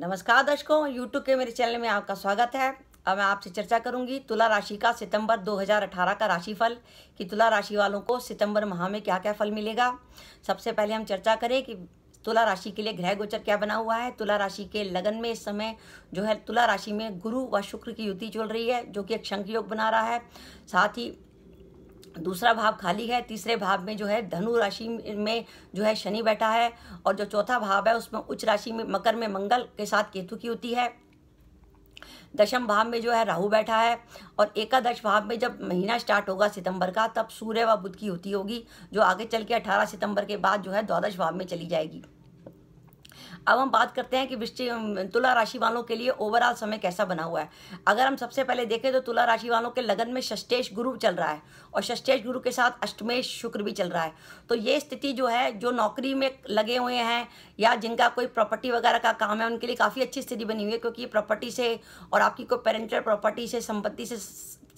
नमस्कार दर्शकों यूट्यूब के मेरे चैनल में आपका स्वागत है अब मैं आपसे चर्चा करूंगी तुला राशि का सितंबर 2018 का राशिफल कि तुला राशि वालों को सितंबर माह में क्या क्या फल मिलेगा सबसे पहले हम चर्चा करें कि तुला राशि के लिए ग्रह गोचर क्या बना हुआ है तुला राशि के लगन में इस समय जो है तुला राशि में गुरु व शुक्र की युति चल रही है जो कि एक शंख योग बना रहा है साथ ही दूसरा भाव खाली है तीसरे भाव में जो है धनु राशि में जो है शनि बैठा है और जो चौथा भाव है उसमें उच्च राशि में मकर में मंगल के साथ केतु की होती है दशम भाव में जो है राहु बैठा है और एकादश भाव में जब महीना स्टार्ट होगा सितंबर का तब सूर्य व बुध की होती होगी जो आगे चल के अठारह सितंबर के बाद जो है द्वादश भाव में चली जाएगी अब हम बात करते हैं कि वृश्चिक तुला राशि वालों के लिए ओवरऑल समय कैसा बना हुआ है अगर हम सबसे पहले देखें तो तुला राशि वालों के लगन में षष्टेश गुरु चल रहा है और षष्टेश गुरु के साथ अष्टमेश शुक्र भी चल रहा है तो ये स्थिति जो है जो नौकरी में लगे हुए हैं या जिनका कोई प्रॉपर्टी वगैरह का काम है उनके लिए काफ़ी अच्छी स्थिति बनी हुई है क्योंकि ये प्रॉपर्टी से और आपकी कोई पेरेंटल प्रॉपर्टी से संपत्ति से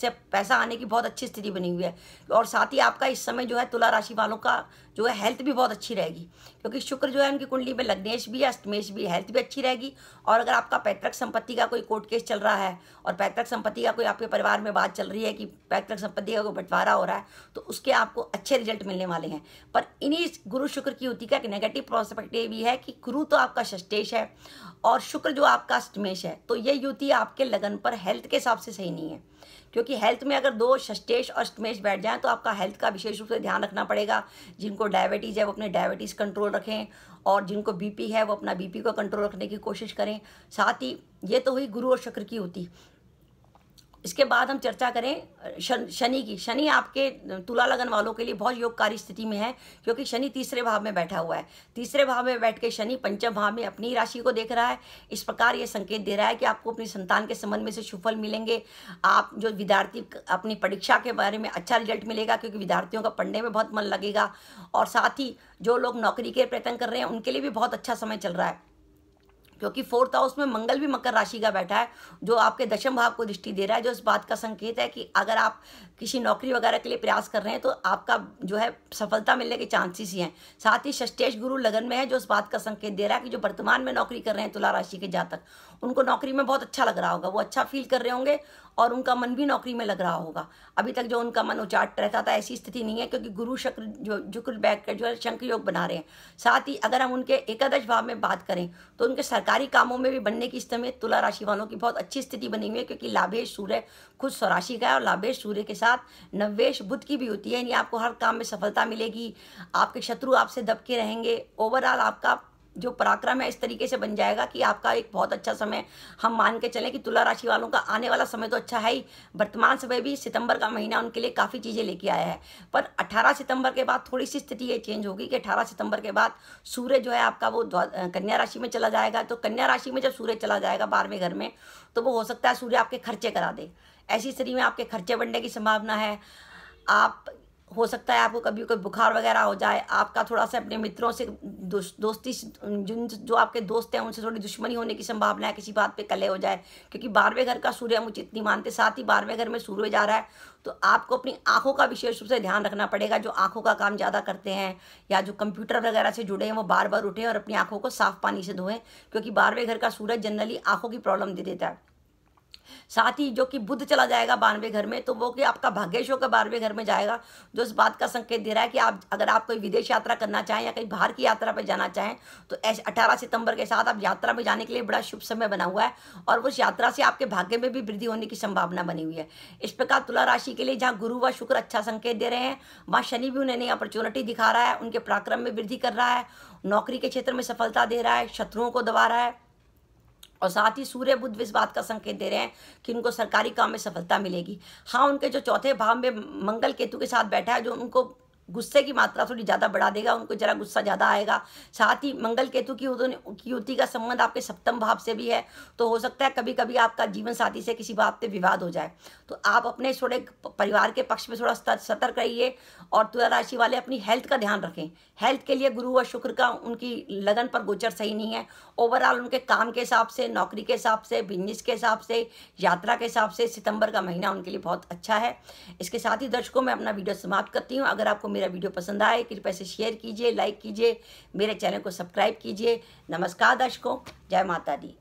से पैसा आने की बहुत अच्छी स्थिति बनी हुई है और साथ ही आपका इस समय जो है तुला राशि वालों का जो है हेल्थ भी बहुत अच्छी रहेगी क्योंकि शुक्र जो है उनकी कुंडली में लग्नेश भी है अष्टमेश भी हेल्थ भी अच्छी रहेगी और अगर आपका पैतृक संपत्ति का कोई कोर्ट केस चल रहा है और पैतृक संपत्ति का कोई आपके परिवार में बात चल रही है कि पैतृक संपत्ति का कोई बंटवारा हो रहा है तो उसके आपको अच्छे रिजल्ट मिलने वाले हैं पर इन्हीं गुरु शुक्र की युति का एक नेगेटिव प्रोस्पेक्ट ये भी है कि गुरु तो आपका षष्टेश है और शुक्र जो आपका अष्टमेश है तो ये युति आपके लगन पर हेल्थ के हिसाब से सही नहीं है क्योंकि हेल्थ में अगर दो षष्टेश और अष्टमेश बैठ जाएँ तो आपका हेल्थ का विशेष रूप से ध्यान रखना पड़ेगा जिनको डायबिटीज़ है वो अपने डायबिटीज़ कंट्रोल रखें और जिनको बीपी है वो अपना बीपी को कंट्रोल रखने की कोशिश करें साथ ही ये तो हुई गुरु और शक्र की होती इसके बाद हम चर्चा करें शनि की शनि आपके तुला लगन वालों के लिए बहुत योगकारी स्थिति में है क्योंकि शनि तीसरे भाव में बैठा हुआ है तीसरे भाव में बैठ के शनि पंचम भाव में अपनी राशि को देख रहा है इस प्रकार ये संकेत दे रहा है कि आपको अपनी संतान के संबंध में से सुफल मिलेंगे आप जो विद्यार्थी अपनी परीक्षा के बारे में अच्छा रिजल्ट मिलेगा क्योंकि विद्यार्थियों का पढ़ने में बहुत मन लगेगा और साथ ही जो लोग नौकरी के प्रयत्न कर रहे हैं उनके लिए भी बहुत अच्छा समय चल रहा है क्योंकि फोर्थ हाउस में मंगल भी मकर राशि का बैठा है जो आपके दशम भाव को दृष्टि दे रहा है जो इस बात का संकेत है कि अगर आप किसी नौकरी वगैरह के लिए प्रयास कर रहे हैं तो आपका जो है सफलता मिलने के चांसेस ही हैं साथ ही षष्टेश गुरु लगन में है जो इस बात का संकेत दे रहा है कि जो वर्तमान में नौकरी कर रहे हैं तुला राशि के जातक उनको नौकरी में बहुत अच्छा लग रहा होगा वो अच्छा फील कर रहे होंगे और उनका मन भी नौकरी में लग रहा होगा अभी तक जो उनका मन उचाट रहता था ऐसी स्थिति नहीं है क्योंकि गुरु शक्र जो जुक्र बैठ कर जो है शंख योग बना रहे हैं साथ ही अगर हम उनके एकादश भाव में बात करें तो उनके सरकार सरकारी कामों में भी बनने की में तुला राशि वालों की बहुत अच्छी स्थिति बनी हुई है क्योंकि लाभेश सूर्य खुद स्वराशि का है और लाभेश सूर्य के साथ नवेश बुद्ध की भी होती है यानी आपको हर काम में सफलता मिलेगी आपके शत्रु आपसे दबके रहेंगे ओवरऑल आपका जो पराक्रम है इस तरीके से बन जाएगा कि आपका एक बहुत अच्छा समय हम मान के चलें कि तुला राशि वालों का आने वाला समय तो अच्छा है ही वर्तमान समय भी सितंबर का महीना उनके लिए काफ़ी चीज़ें लेके आया है पर 18 सितंबर के बाद थोड़ी सी स्थिति ये चेंज होगी कि 18 सितंबर के बाद सूर्य जो है आपका वो कन्या राशि में चला जाएगा तो कन्या राशि में जब सूर्य चला जाएगा बारहवें घर में तो वो हो सकता है सूर्य आपके खर्चे करा दे ऐसी स्थिति में आपके खर्चे बढ़ने की संभावना है आप हो सकता है आपको कभी कभी बुखार वगैरह हो जाए आपका थोड़ा सा अपने मित्रों से दोस्ती जिन जो आपके दोस्त हैं उनसे थोड़ी दुश्मनी होने की संभावना है किसी बात पे कले हो जाए क्योंकि बारहवें घर का सूर्य हम उचित नहीं मानते साथ ही बारहवें घर में सूर्य जा रहा है तो आपको अपनी आंखों का विशेष रूप से ध्यान रखना पड़ेगा जो आंखों का काम ज़्यादा करते हैं या जो कंप्यूटर वगैरह से जुड़े हैं वो बार बार उठें और अपनी आंखों को साफ पानी से धोएं क्योंकि बारहवें घर का सूरज जनरली आंखों की प्रॉब्लम दे देता है साथ ही जो कि बुद्ध चला जाएगा बारहवें घर में तो वो कि आपका भाग्यश होकर बारहवें घर में जाएगा जो इस बात का संकेत दे रहा है कि आप अगर आप कोई विदेश यात्रा करना चाहें या कहीं बाहर की यात्रा पर जाना चाहें तो ऐसे अठारह सितंबर के साथ आप यात्रा में जाने के लिए बड़ा शुभ समय बना हुआ है और उस यात्रा से आपके भाग्य में भी वृद्धि होने की संभावना बनी हुई है इस प्रकार तुला राशि के लिए जहाँ गुरु व शुक्र अच्छा संकेत दे रहे हैं वहाँ शनि भी उन्हें नई अपॉर्चुनिटी दिखा रहा है उनके पराक्रम में वृद्धि कर रहा है नौकरी के क्षेत्र में सफलता दे रहा है शत्रुओं को दबा रहा है और साथ ही सूर्य बुद्ध इस बात का संकेत दे रहे हैं कि उनको सरकारी काम में सफलता मिलेगी हाँ उनके जो चौथे भाव में मंगल केतु के साथ बैठा है जो उनको गुस्से की मात्रा थोड़ी ज़्यादा बढ़ा देगा उनको जरा गुस्सा ज़्यादा आएगा साथ ही मंगल केतु की युति का संबंध आपके सप्तम भाव से भी है तो हो सकता है कभी कभी आपका जीवन साथी से किसी बात पे विवाद हो जाए तो आप अपने थोड़े परिवार के पक्ष में थोड़ा सतर्क रहिए और तुला राशि वाले अपनी हेल्थ का ध्यान रखें हेल्थ के लिए गुरु और शुक्र का उनकी लगन पर गोचर सही नहीं है ओवरऑल उनके काम के हिसाब से नौकरी के हिसाब से बिजनेस के हिसाब से यात्रा के हिसाब से सितंबर का महीना उनके लिए बहुत अच्छा है इसके साथ ही दर्शकों मैं अपना वीडियो समाप्त करती हूँ अगर आपको मेरा वीडियो पसंद आए कृपया से शेयर कीजिए लाइक कीजिए मेरे चैनल को सब्सक्राइब कीजिए नमस्कार दर्शकों जय माता दी